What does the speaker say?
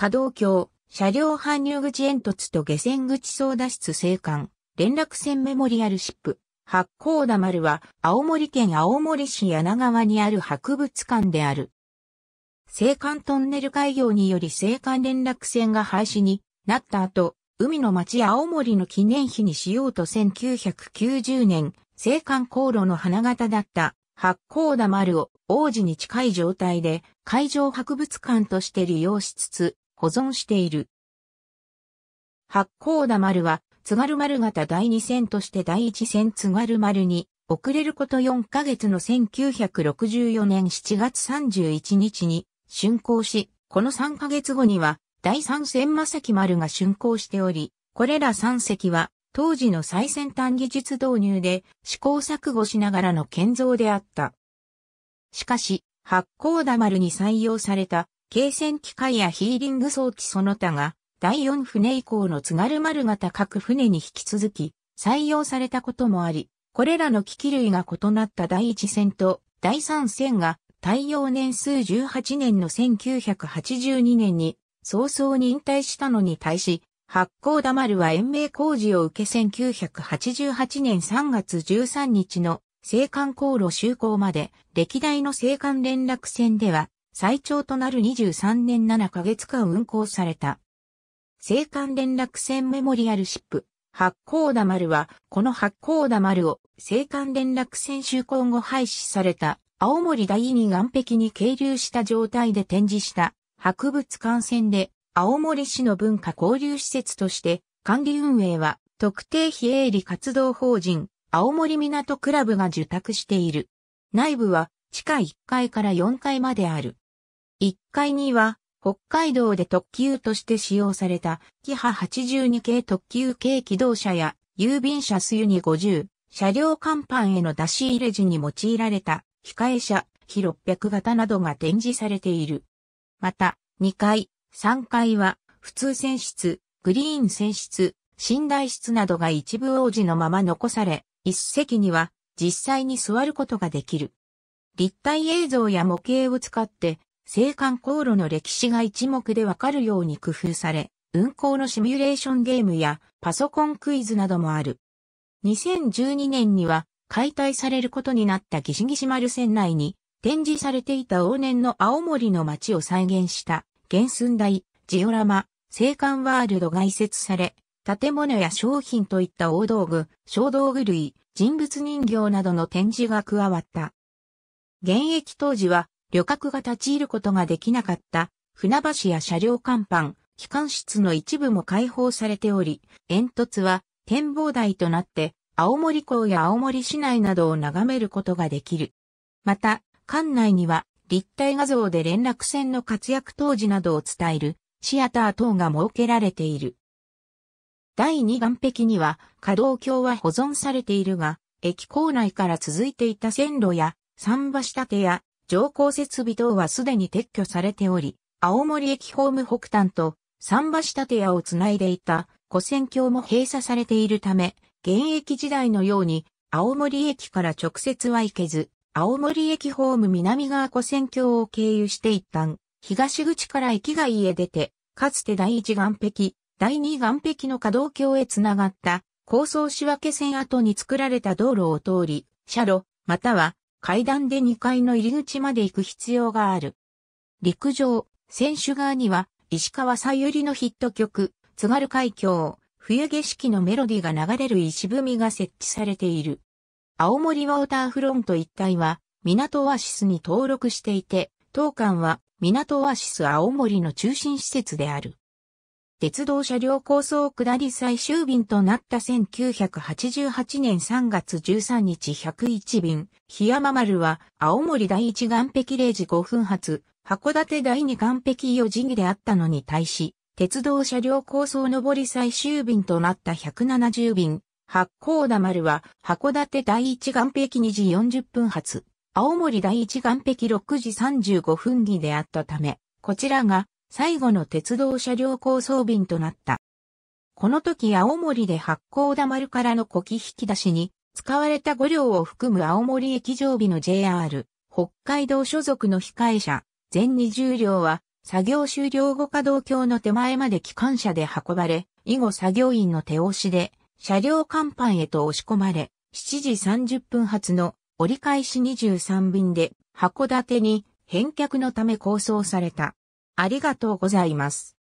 稼働橋、車両搬入口煙突と下船口操舵室青函、連絡船メモリアルシップ。八甲田丸は青森県青森市柳川にある博物館である。青函トンネル開業により青函連絡船が廃止になった後、海の町青森の記念碑にしようと1990年、青函航路の花形だった八甲田丸を王子に近い状態で海上博物館として利用しつつ、保存している。八甲田丸は、津軽丸型第2戦として第1戦津軽丸に、遅れること4ヶ月の1964年7月31日に、竣工し、この3ヶ月後には、第3戦正崎丸が竣工しており、これら3隻は、当時の最先端技術導入で試行錯誤しながらの建造であった。しかし、八甲田丸に採用された軽船機械やヒーリング装置その他が、第四船以降の津軽丸型各船に引き続き、採用されたこともあり、これらの機器類が異なった第一戦と第三戦が、対応年数18年の1982年に、早々に引退したのに対し、八甲田丸は延命工事を受け1988年3月13日の青函航路就航まで、歴代の青函連絡船では最長となる23年7ヶ月間運行された。青函連絡船メモリアルシップ、八甲田丸は、この八甲田丸を青函連絡船就航後廃止された青森第二岸壁に係留した状態で展示した博物館船で青森市の文化交流施設として管理運営は特定非営利活動法人青森港クラブが受託している。内部は地下1階から4階まである。1階には、北海道で特急として使用された、キハ82系特急系機動車や、郵便車スユニ50、車両甲板への出し入れ時に用いられた、控え車、非600型などが展示されている。また、2階、3階は、普通船室、グリーン船室、寝台室などが一部王子のまま残され、一席には、実際に座ることができる。立体映像や模型を使って、青函航路の歴史が一目でわかるように工夫され、運行のシミュレーションゲームやパソコンクイズなどもある。2012年には解体されることになったギシギシ丸船内に展示されていた往年の青森の街を再現した原寸大、ジオラマ、青函ワールドが移設され、建物や商品といった大道具、小道具類、人物人形などの展示が加わった。現役当時は旅客が立ち入ることができなかった船橋や車両甲板、機関室の一部も開放されており、煙突は展望台となって青森港や青森市内などを眺めることができる。また、館内には立体画像で連絡船の活躍当時などを伝えるシアター等が設けられている。第2岸壁には、可動橋は保存されているが、駅構内から続いていた線路や桟橋立屋、乗降設備等はすでに撤去されており、青森駅ホーム北端と桟橋立屋をつないでいた古線橋も閉鎖されているため、現役時代のように青森駅から直接は行けず、青森駅ホーム南側古線橋を経由して一旦、東口から駅外へ出て、かつて第一岸壁、第二岸壁の可動橋へつながった、高層仕分け線跡に作られた道路を通り、車路、または階段で2階の入り口まで行く必要がある。陸上、選手側には、石川さゆりのヒット曲、津軽海峡、冬景色のメロディが流れる石踏みが設置されている。青森ウォーターフロント一帯は、港オアシスに登録していて、当館は、港オアシス青森の中心施設である。鉄道車両構想下り最終便となった1988年3月13日101便、檜山丸は青森第一岸壁0時5分発、函館第二岸壁4時であったのに対し、鉄道車両構想上り最終便となった170便、八甲田丸は函館第一岸壁2時40分発、青森第一岸壁6時35分儀であったため、こちらが最後の鉄道車両構想便となった。この時青森で発行だ丸からの古き引き出しに、使われた5両を含む青森駅常備の JR、北海道所属の控え車、全20両は、作業終了後稼働橋の手前まで機関車で運ばれ、以後作業員の手押しで、車両甲板へと押し込まれ、7時30分発の折り返し23便で、函館に返却のため構想された。ありがとうございます。